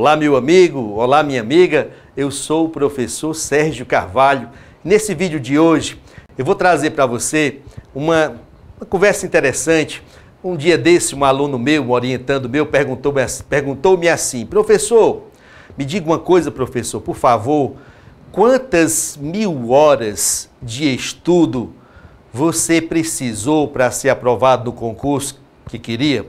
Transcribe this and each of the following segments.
Olá, meu amigo, olá, minha amiga. Eu sou o professor Sérgio Carvalho. Nesse vídeo de hoje, eu vou trazer para você uma, uma, conversa interessante. Um dia desse, um aluno meu, um orientando meu, perguntou-me perguntou assim: professor, me diga uma coisa, professor, por favor, quantas mil horas de estudo você precisou para ser aprovado no concurso que queria?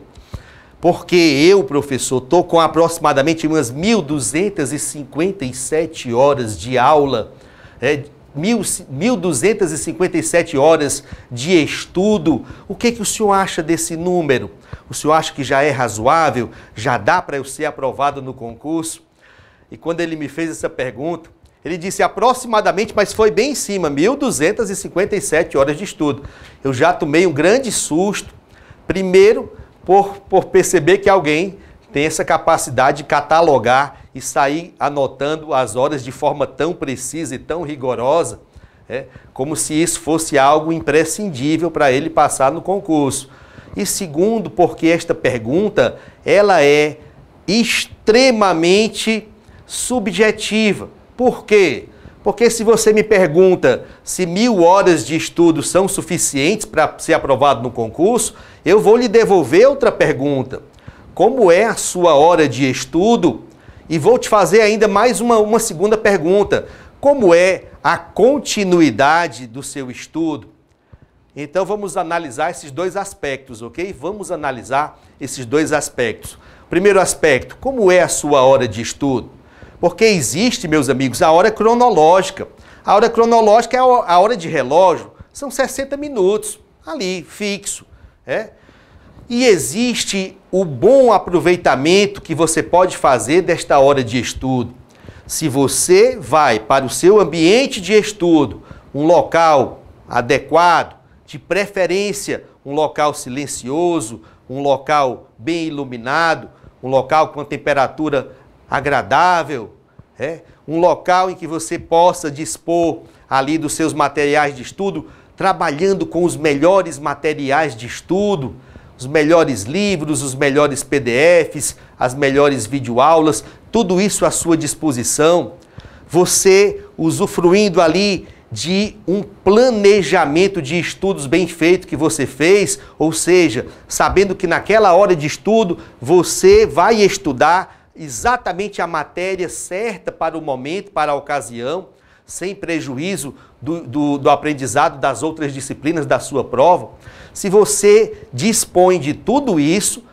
porque eu, professor, estou com aproximadamente umas 1.257 horas de aula, é, 1.257 horas de estudo. O que, é que o senhor acha desse número? O senhor acha que já é razoável? Já dá para eu ser aprovado no concurso? E quando ele me fez essa pergunta, ele disse aproximadamente, mas foi bem em cima, 1.257 horas de estudo. Eu já tomei um grande susto. Primeiro, por, por perceber que alguém tem essa capacidade de catalogar e sair anotando as horas de forma tão precisa e tão rigorosa, é, como se isso fosse algo imprescindível para ele passar no concurso. E segundo, porque esta pergunta ela é extremamente subjetiva. Por quê? Porque se você me pergunta se mil horas de estudo são suficientes para ser aprovado no concurso, eu vou lhe devolver outra pergunta. Como é a sua hora de estudo? E vou te fazer ainda mais uma, uma segunda pergunta. Como é a continuidade do seu estudo? Então vamos analisar esses dois aspectos, ok? Vamos analisar esses dois aspectos. Primeiro aspecto, como é a sua hora de estudo? Porque existe, meus amigos, a hora cronológica. A hora cronológica é a hora de relógio, são 60 minutos, ali, fixo. É? E existe o bom aproveitamento que você pode fazer desta hora de estudo. Se você vai para o seu ambiente de estudo, um local adequado, de preferência um local silencioso, um local bem iluminado, um local com a temperatura agradável, é? um local em que você possa dispor ali dos seus materiais de estudo, trabalhando com os melhores materiais de estudo, os melhores livros, os melhores PDFs, as melhores videoaulas, tudo isso à sua disposição. Você usufruindo ali de um planejamento de estudos bem feito que você fez, ou seja, sabendo que naquela hora de estudo você vai estudar exatamente a matéria certa para o momento, para a ocasião, sem prejuízo do, do, do, aprendizado das outras disciplinas da sua prova, se você dispõe de tudo isso,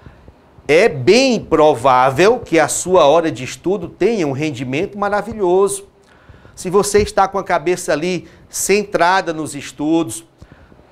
é bem provável que a sua hora de estudo tenha um rendimento maravilhoso. Se você está com a cabeça ali centrada nos estudos,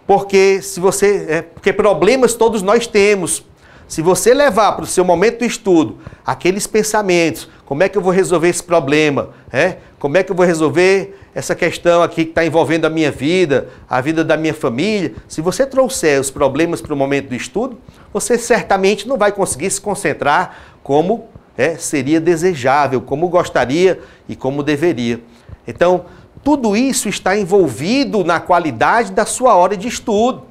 porque se você, é, porque problemas todos nós temos. Se você levar para o seu momento de estudo aqueles pensamentos, como é que eu vou resolver esse problema, é? como é que eu vou resolver essa questão aqui que está envolvendo a minha vida, a vida da minha família, se você trouxer os problemas para o momento do estudo, você certamente não vai conseguir se concentrar como é, seria desejável, como gostaria e como deveria. Então, tudo isso está envolvido na qualidade da sua hora de estudo.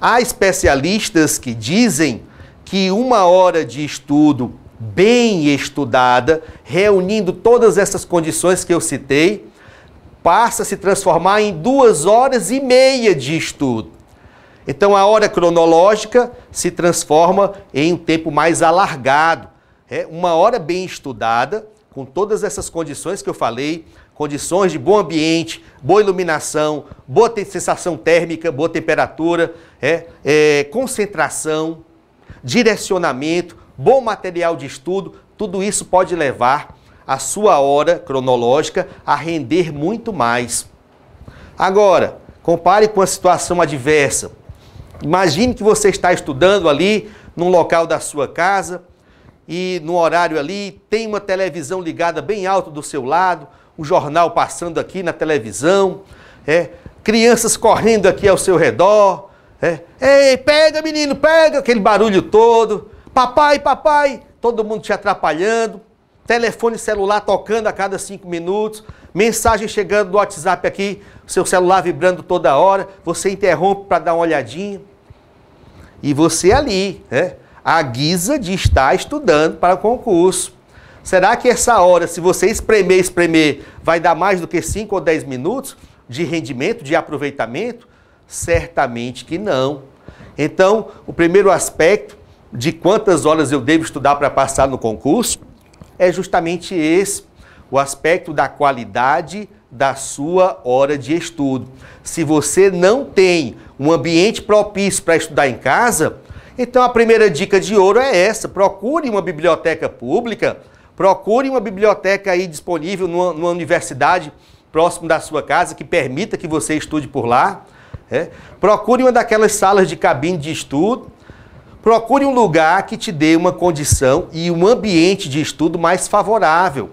Há especialistas que dizem que uma hora de estudo bem estudada, reunindo todas essas condições que eu citei, passa a se transformar em duas horas e meia de estudo. Então a hora cronológica se transforma em um tempo mais alargado. É uma hora bem estudada, com todas essas condições que eu falei, condições de bom ambiente, boa iluminação, boa sensação térmica, boa temperatura, é, é concentração, direcionamento, bom material de estudo, tudo isso pode levar a sua hora cronológica a render muito mais. Agora, compare com a situação adversa. Imagine que você está estudando ali num local da sua casa e no horário ali tem uma televisão ligada bem alto do seu lado, o um jornal passando aqui na televisão, é, crianças correndo aqui ao seu redor, é, Ei, pega menino, pega! Aquele barulho todo. Papai, papai! Todo mundo te atrapalhando. Telefone celular tocando a cada cinco minutos. Mensagem chegando do WhatsApp aqui. Seu celular vibrando toda hora. Você interrompe para dar uma olhadinha. E você ali, né? A guisa de estar estudando para o concurso. Será que essa hora, se você espremer, espremer, vai dar mais do que cinco ou dez minutos de rendimento, de aproveitamento? Certamente que não. Então, o primeiro aspecto de quantas horas eu devo estudar para passar no concurso é justamente esse, o aspecto da qualidade da sua hora de estudo. Se você não tem um ambiente propício para estudar em casa, então a primeira dica de ouro é essa: procure uma biblioteca pública, procure uma biblioteca aí disponível numa, numa universidade próximo da sua casa que permita que você estude por lá. É? Procure uma daquelas salas de cabine de estudo. Procure um lugar que te dê uma condição e um ambiente de estudo mais favorável.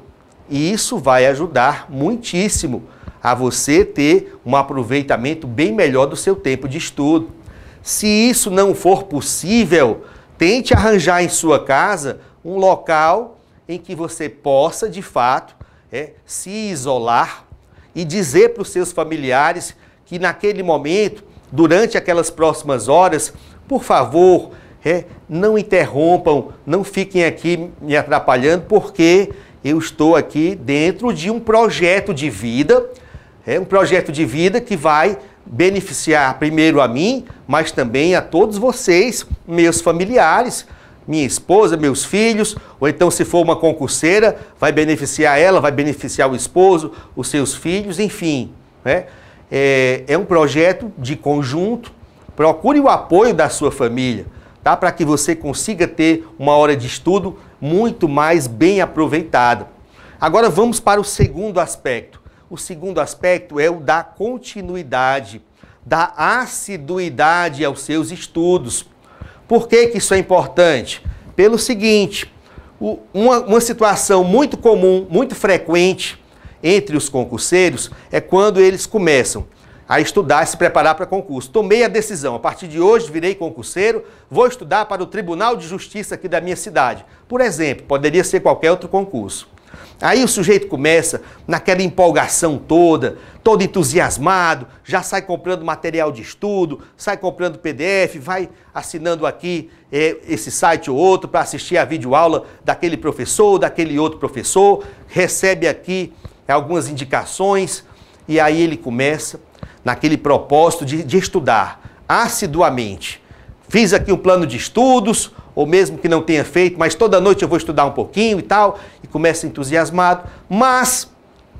E isso vai ajudar muitíssimo a você ter um aproveitamento bem melhor do seu tempo de estudo. Se isso não for possível, tente arranjar em sua casa um local em que você possa, de fato, é, se isolar e dizer para os seus familiares que naquele momento, durante aquelas próximas horas, por favor, é, não interrompam, não fiquem aqui me atrapalhando, porque eu estou aqui dentro de um projeto de vida, é um projeto de vida que vai beneficiar primeiro a mim, mas também a todos vocês, meus familiares, minha esposa, meus filhos, ou então se for uma concurseira, vai beneficiar ela, vai beneficiar o esposo, os seus filhos, enfim, né? É, é um projeto de conjunto. Procure o apoio da sua família, tá? Para que você consiga ter uma hora de estudo muito mais bem aproveitada. Agora vamos para o segundo aspecto. O segundo aspecto é o da continuidade, da assiduidade aos seus estudos. Por que, que isso é importante? Pelo seguinte, uma, uma situação muito comum, muito frequente, entre os concurseiros é quando eles começam a estudar e se preparar para concurso. Tomei a decisão, a partir de hoje virei concurseiro, vou estudar para o Tribunal de Justiça aqui da minha cidade. Por exemplo, poderia ser qualquer outro concurso. Aí o sujeito começa naquela empolgação toda, todo entusiasmado, já sai comprando material de estudo, sai comprando PDF, vai assinando aqui é, esse site ou outro para assistir a videoaula daquele professor, daquele outro professor, recebe aqui é algumas indicações, e aí ele começa naquele propósito de, de estudar assiduamente. Fiz aqui um plano de estudos, ou mesmo que não tenha feito, mas toda noite eu vou estudar um pouquinho e tal, e começa entusiasmado, mas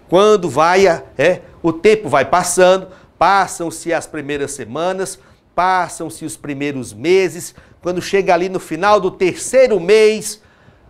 quando vai, é, o tempo vai passando, passam-se as primeiras semanas, passam-se os primeiros meses, quando chega ali no final do terceiro mês,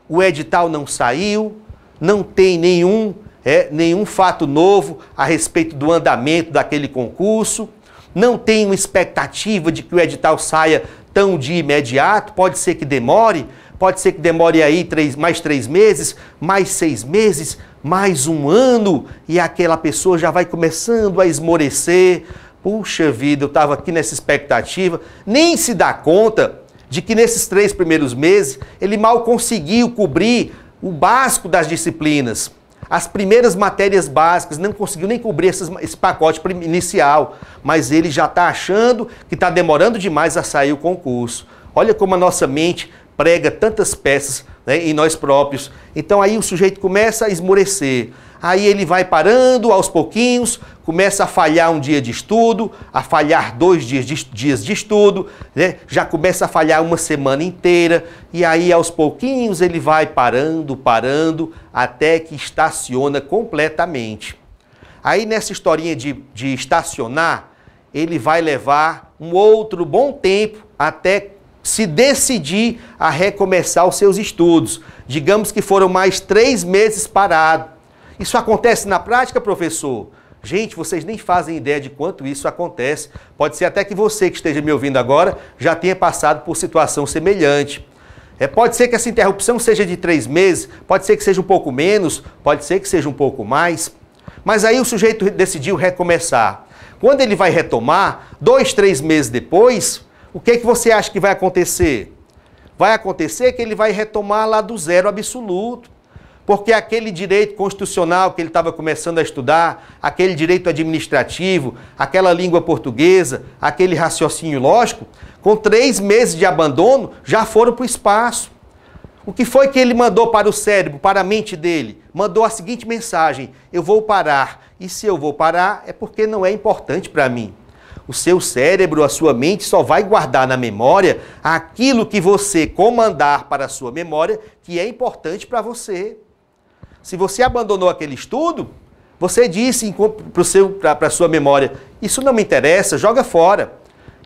o edital não saiu, não tem nenhum é, nenhum fato novo a respeito do andamento daquele concurso, não tenho expectativa de que o edital saia tão de imediato, pode ser que demore, pode ser que demore aí três, mais três meses, mais seis meses, mais um ano, e aquela pessoa já vai começando a esmorecer. Puxa vida, eu estava aqui nessa expectativa, nem se dá conta de que nesses três primeiros meses ele mal conseguiu cobrir o básico das disciplinas. As primeiras matérias básicas, não conseguiu nem cobrir esses, esse pacote inicial, mas ele já está achando que está demorando demais a sair o concurso. Olha como a nossa mente prega tantas peças né, em nós próprios. Então aí o sujeito começa a esmorecer. Aí ele vai parando aos pouquinhos, começa a falhar um dia de estudo, a falhar dois dias de, dias de estudo, né? já começa a falhar uma semana inteira, e aí aos pouquinhos ele vai parando, parando, até que estaciona completamente. Aí nessa historinha de, de estacionar, ele vai levar um outro bom tempo até se decidir a recomeçar os seus estudos. Digamos que foram mais três meses parado isso acontece na prática, professor? Gente, vocês nem fazem ideia de quanto isso acontece. Pode ser até que você que esteja me ouvindo agora já tenha passado por situação semelhante. É, pode ser que essa interrupção seja de três meses, pode ser que seja um pouco menos, pode ser que seja um pouco mais. Mas aí o sujeito decidiu recomeçar. Quando ele vai retomar, dois, três meses depois, o que, é que você acha que vai acontecer? Vai acontecer que ele vai retomar lá do zero absoluto porque aquele direito constitucional que ele estava começando a estudar, aquele direito administrativo, aquela língua portuguesa, aquele raciocínio lógico, com três meses de abandono, já foram para o espaço. O que foi que ele mandou para o cérebro, para a mente dele? Mandou a seguinte mensagem: Eu vou parar. E se eu vou parar, é porque não é importante para mim. O seu cérebro, a sua mente só vai guardar na memória aquilo que você comandar para a sua memória que é importante para você. Se você abandonou aquele estudo, você disse para a sua memória: Isso não me interessa, joga fora.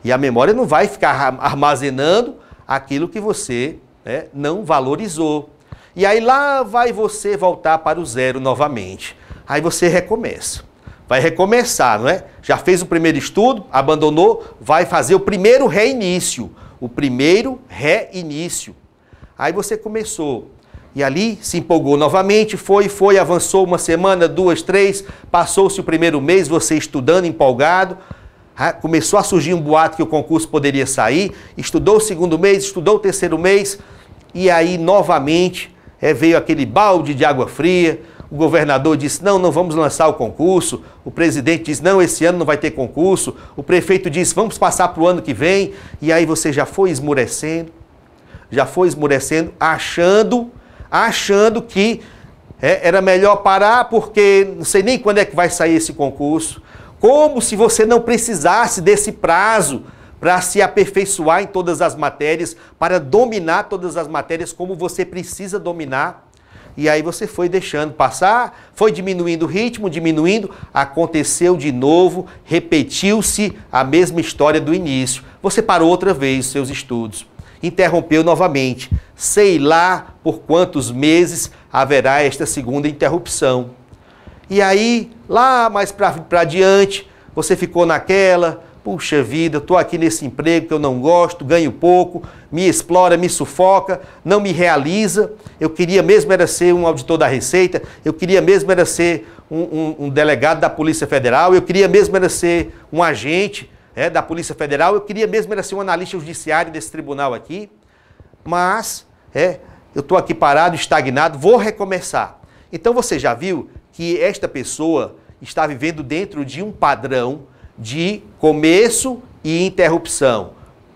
E a memória não vai ficar armazenando aquilo que você né, não valorizou. E aí lá vai você voltar para o zero novamente. Aí você recomeça. Vai recomeçar, não é? Já fez o primeiro estudo, abandonou, vai fazer o primeiro reinício. O primeiro reinício. Aí você começou e ali se empolgou novamente, foi, foi, avançou uma semana, duas, três, passou-se o primeiro mês, você estudando, empolgado. Ah, começou a surgir um boato que o concurso poderia sair, estudou o segundo mês, estudou o terceiro mês, e aí novamente é, veio aquele balde de água fria. O governador disse: não, não vamos lançar o concurso. O presidente disse: não, esse ano não vai ter concurso. O prefeito disse: vamos passar para o ano que vem. E aí você já foi esmurecendo, já foi esmurecendo, achando achando que é, era melhor parar porque não sei nem quando é que vai sair esse concurso. Como se você não precisasse desse prazo para se aperfeiçoar em todas as matérias, para dominar todas as matérias como você precisa dominar. E aí você foi deixando passar, foi diminuindo o ritmo, diminuindo, aconteceu de novo, repetiu-se a mesma história do início. Você parou outra vez os seus estudos interrompeu novamente. Sei lá por quantos meses haverá esta segunda interrupção. E aí, lá mais para diante, você ficou naquela, puxa vida, estou aqui nesse emprego que eu não gosto, ganho pouco, me explora, me sufoca, não me realiza. Eu queria mesmo era ser um auditor da Receita, eu queria mesmo era ser um, um, um delegado da Polícia Federal, eu queria mesmo era ser um agente é, da Polícia Federal. Eu queria mesmo era ser um analista judiciário desse tribunal aqui, mas é, eu estou aqui parado, estagnado, vou recomeçar. Então você já viu que esta pessoa está vivendo dentro de um padrão de começo e interrupção,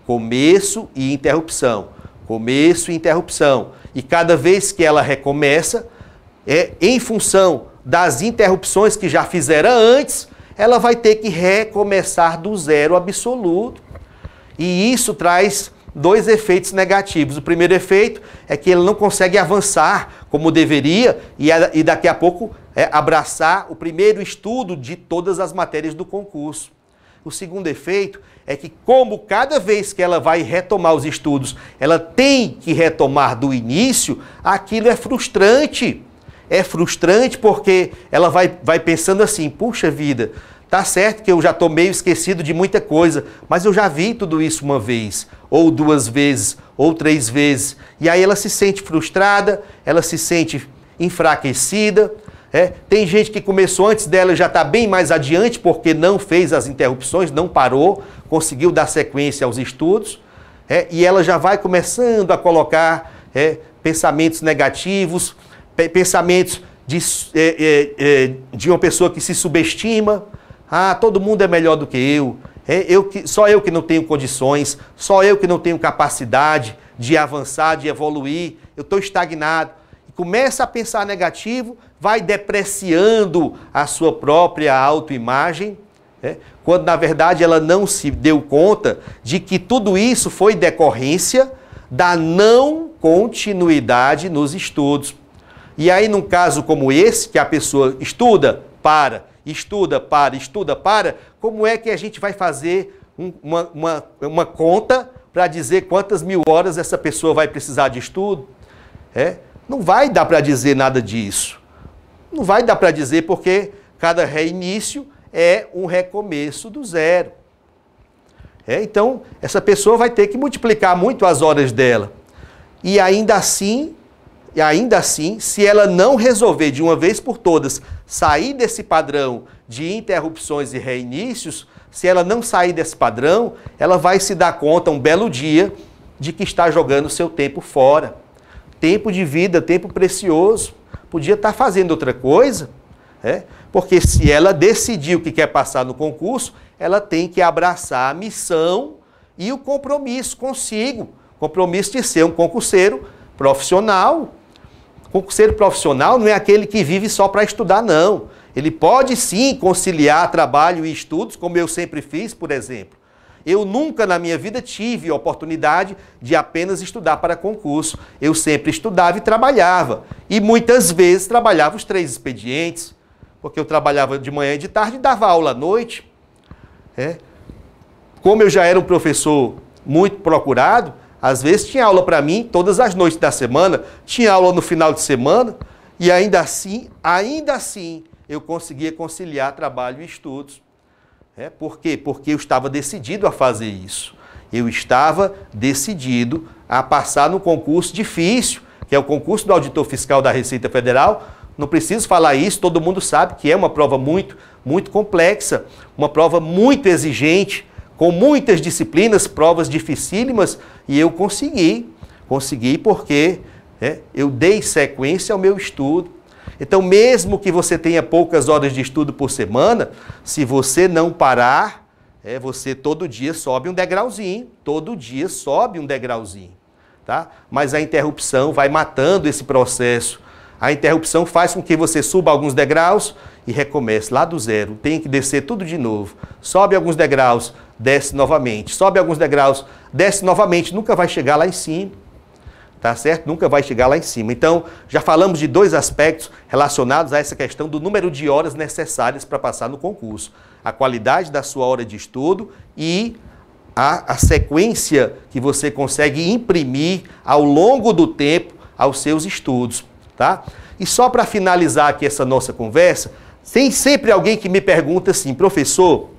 começo e interrupção, começo e interrupção. E cada vez que ela recomeça, é em função das interrupções que já fizera antes, ela vai ter que recomeçar do zero absoluto. E isso traz dois efeitos negativos. O primeiro efeito é que ele não consegue avançar como deveria e, e daqui a pouco é, abraçar o primeiro estudo de todas as matérias do concurso. O segundo efeito é que, como cada vez que ela vai retomar os estudos, ela tem que retomar do início, aquilo é frustrante é frustrante porque ela vai, vai pensando assim: puxa vida, tá certo que eu já estou meio esquecido de muita coisa, mas eu já vi tudo isso uma vez, ou duas vezes, ou três vezes. E aí ela se sente frustrada, ela se sente enfraquecida. É. Tem gente que começou antes dela e já está bem mais adiante porque não fez as interrupções, não parou, conseguiu dar sequência aos estudos. É. E ela já vai começando a colocar é, pensamentos negativos, pensamentos de, eh, eh, eh, de uma pessoa que se subestima. Ah, todo mundo é melhor do que eu. É, eu que, só eu que não tenho condições, só eu que não tenho capacidade de avançar, de evoluir. Eu estou estagnado. E começa a pensar negativo, vai depreciando a sua própria autoimagem, né? quando na verdade ela não se deu conta de que tudo isso foi decorrência da não continuidade nos estudos. E aí, num caso como esse, que a pessoa estuda, para, estuda, para, estuda, para, como é que a gente vai fazer um, uma, uma, uma conta para dizer quantas mil horas essa pessoa vai precisar de estudo? É? Não vai dar para dizer nada disso. Não vai dar para dizer porque cada reinício é um recomeço do zero. É, então, essa pessoa vai ter que multiplicar muito as horas dela. E ainda assim, e ainda assim, se ela não resolver de uma vez por todas sair desse padrão de interrupções e reinícios, se ela não sair desse padrão, ela vai se dar conta um belo dia de que está jogando seu tempo fora. Tempo de vida, tempo precioso. Podia estar tá fazendo outra coisa, né? porque se ela decidiu que quer passar no concurso, ela tem que abraçar a missão e o compromisso consigo compromisso de ser um concurseiro profissional concurseiro profissional não é aquele que vive só para estudar, não. Ele pode sim conciliar trabalho e estudos, como eu sempre fiz, por exemplo. Eu nunca na minha vida tive a oportunidade de apenas estudar para concurso. Eu sempre estudava e trabalhava. E muitas vezes trabalhava os três expedientes, porque eu trabalhava de manhã e de tarde e dava aula à noite. É. Como eu já era um professor muito procurado, às vezes tinha aula para mim todas as noites da semana, tinha aula no final de semana, e ainda assim, ainda assim, eu conseguia conciliar trabalho e estudos. É, por quê? Porque eu estava decidido a fazer isso. Eu estava decidido a passar no concurso difícil, que é o concurso do auditor fiscal da Receita Federal. Não preciso falar isso, todo mundo sabe que é uma prova muito, muito complexa, uma prova muito exigente, com muitas disciplinas, provas dificílimas, e eu consegui. Consegui porque né, eu dei sequência ao meu estudo. Então, mesmo que você tenha poucas horas de estudo por semana, se você não parar, é, você todo dia sobe um degrauzinho, todo dia sobe um degrauzinho. Tá? Mas a interrupção vai matando esse processo. A interrupção faz com que você suba alguns degraus e recomece lá do zero. Tem que descer tudo de novo. Sobe alguns degraus, desce novamente. Sobe alguns degraus, desce novamente, nunca vai chegar lá em cima. Tá certo? Nunca vai chegar lá em cima. Então, já falamos de dois aspectos relacionados a essa questão do número de horas necessárias para passar no concurso: a qualidade da sua hora de estudo e a, a sequência que você consegue imprimir ao longo do tempo aos seus estudos. Tá? E só para finalizar aqui essa nossa conversa, tem sempre alguém que me pergunta assim, professor,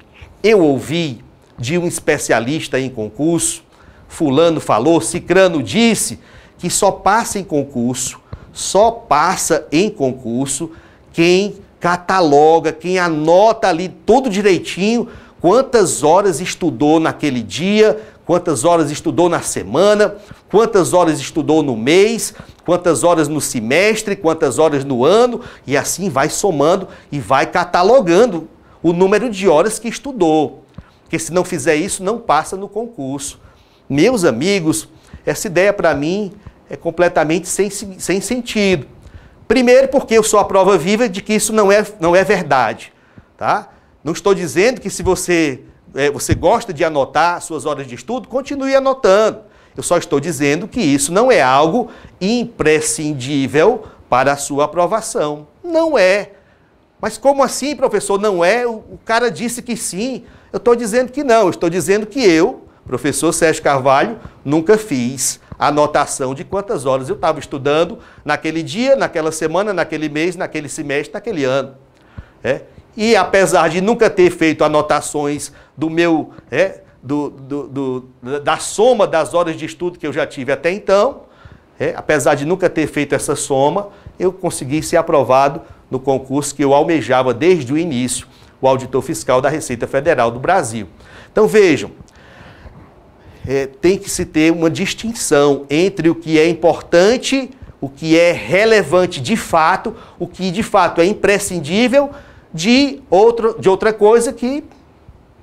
eu ouvi de um especialista em concurso. Fulano falou, Cicrano disse que só passa em concurso, só passa em concurso quem cataloga, quem anota ali tudo direitinho quantas horas estudou naquele dia, quantas horas estudou na semana, quantas horas estudou no mês, quantas horas no semestre, quantas horas no ano, e assim vai somando e vai catalogando o número de horas que estudou que se não fizer isso, não passa no concurso. Meus amigos, essa ideia para mim é completamente sem, sem sentido. Primeiro, porque eu sou a prova viva de que isso não é, não é verdade. Tá? Não estou dizendo que se você, é, você gosta de anotar suas horas de estudo, continue anotando. Eu só estou dizendo que isso não é algo imprescindível para a sua aprovação. Não é. Mas como assim, professor? Não é? O cara disse que sim. Eu estou dizendo que não, eu estou dizendo que eu, professor Sérgio Carvalho, nunca fiz anotação de quantas horas eu estava estudando naquele dia, naquela semana, naquele mês, naquele semestre, naquele ano. É? E apesar de nunca ter feito anotações do meu, é, do, do, do, da soma das horas de estudo que eu já tive até então, é, apesar de nunca ter feito essa soma, eu consegui ser aprovado no concurso que eu almejava desde o início o auditor fiscal da Receita Federal do Brasil. Então vejam, é, tem que se ter uma distinção entre o que é importante, o que é relevante de fato, o que de fato é imprescindível, de, outro, de outra coisa que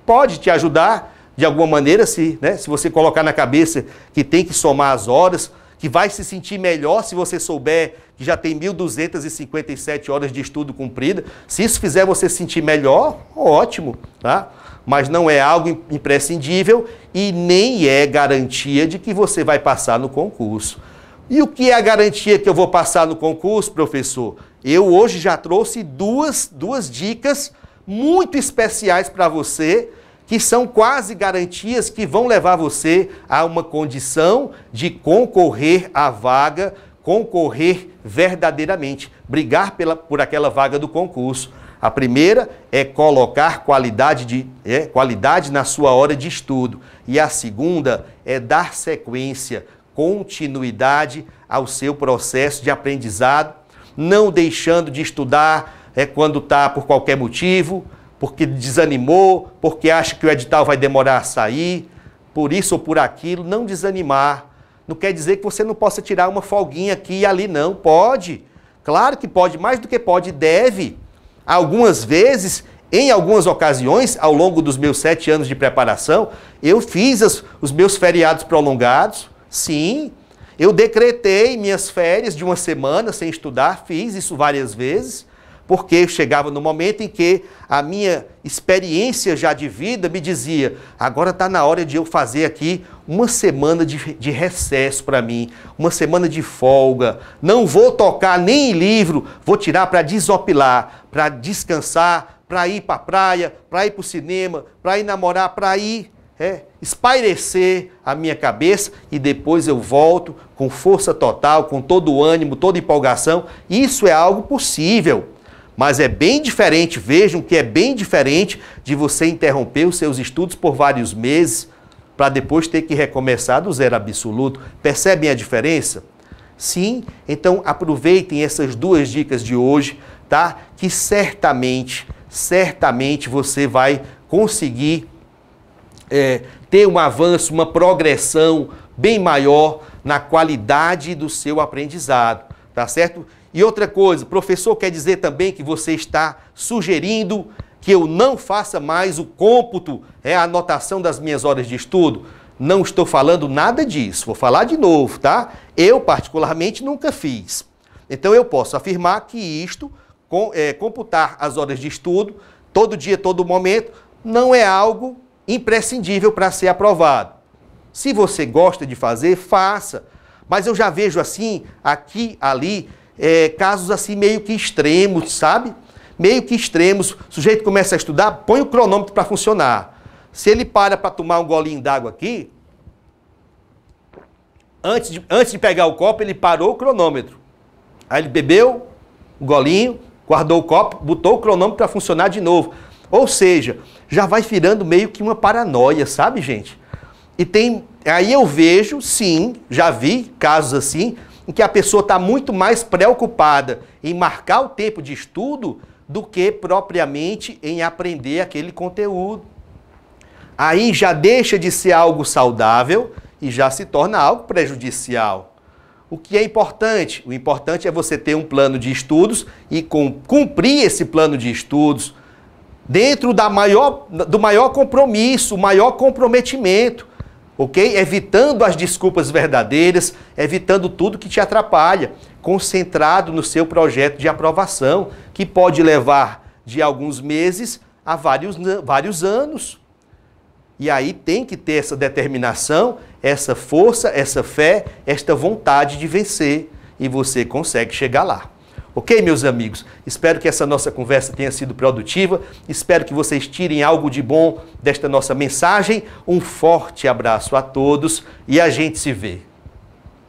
pode te ajudar de alguma maneira, se, né, se você colocar na cabeça que tem que somar as horas, que vai se sentir melhor se você souber que já tem 1.257 horas de estudo cumprida. Se isso fizer você se sentir melhor, ótimo, tá? Mas não é algo imprescindível e nem é garantia de que você vai passar no concurso. E o que é a garantia que eu vou passar no concurso, professor? Eu hoje já trouxe duas, duas dicas muito especiais para você que são quase garantias que vão levar você a uma condição de concorrer à vaga, concorrer verdadeiramente, brigar pela, por aquela vaga do concurso. A primeira é colocar qualidade, de, é, qualidade na sua hora de estudo. E a segunda é dar sequência, continuidade ao seu processo de aprendizado, não deixando de estudar é, quando está por qualquer motivo, porque desanimou, porque acha que o edital vai demorar a sair, por isso ou por aquilo, não desanimar. Não quer dizer que você não possa tirar uma folguinha aqui e ali, não. Pode. Claro que pode, mais do que pode, deve. Algumas vezes, em algumas ocasiões, ao longo dos meus sete anos de preparação, eu fiz as, os meus feriados prolongados, sim. Eu decretei minhas férias de uma semana sem estudar, fiz isso várias vezes porque chegava no momento em que a minha experiência já de vida me dizia: agora está na hora de eu fazer aqui uma semana de, de recesso para mim, uma semana de folga. Não vou tocar nem em livro, vou tirar para desopilar, para descansar, para ir para a praia, para ir para o cinema, para ir namorar, para ir é, espairecer a minha cabeça e depois eu volto com força total, com todo o ânimo, toda empolgação. Isso é algo possível. Mas é bem diferente, vejam que é bem diferente de você interromper os seus estudos por vários meses para depois ter que recomeçar do zero absoluto. Percebem a diferença? Sim, então aproveitem essas duas dicas de hoje, tá? Que certamente, certamente você vai conseguir é, ter um avanço, uma progressão bem maior na qualidade do seu aprendizado, tá certo? E outra coisa, professor quer dizer também que você está sugerindo que eu não faça mais o cômputo, é a anotação das minhas horas de estudo. Não estou falando nada disso, vou falar de novo, tá? Eu, particularmente, nunca fiz. Então, eu posso afirmar que isto, com, é, computar as horas de estudo, todo dia, todo momento, não é algo imprescindível para ser aprovado. Se você gosta de fazer, faça. Mas eu já vejo assim, aqui, ali, é, casos assim meio que extremos, sabe? Meio que extremos. O sujeito começa a estudar, põe o cronômetro para funcionar. Se ele para para tomar um golinho d'água aqui, antes de, antes de pegar o copo, ele parou o cronômetro. Aí ele bebeu o golinho, guardou o copo, botou o cronômetro para funcionar de novo. Ou seja, já vai virando meio que uma paranoia, sabe, gente? E tem. Aí eu vejo, sim, já vi casos assim, em que a pessoa está muito mais preocupada em marcar o tempo de estudo do que propriamente em aprender aquele conteúdo. Aí já deixa de ser algo saudável e já se torna algo prejudicial. O que é importante? O importante é você ter um plano de estudos e cumprir esse plano de estudos dentro da maior, do maior compromisso, maior comprometimento ok? Evitando as desculpas verdadeiras, evitando tudo que te atrapalha, concentrado no seu projeto de aprovação, que pode levar de alguns meses a vários, vários anos. E aí tem que ter essa determinação, essa força, essa fé, esta vontade de vencer. E você consegue chegar lá. Ok, meus amigos? Espero que essa nossa conversa tenha sido produtiva. Espero que vocês tirem algo de bom desta nossa mensagem. Um forte abraço a todos e a gente se vê.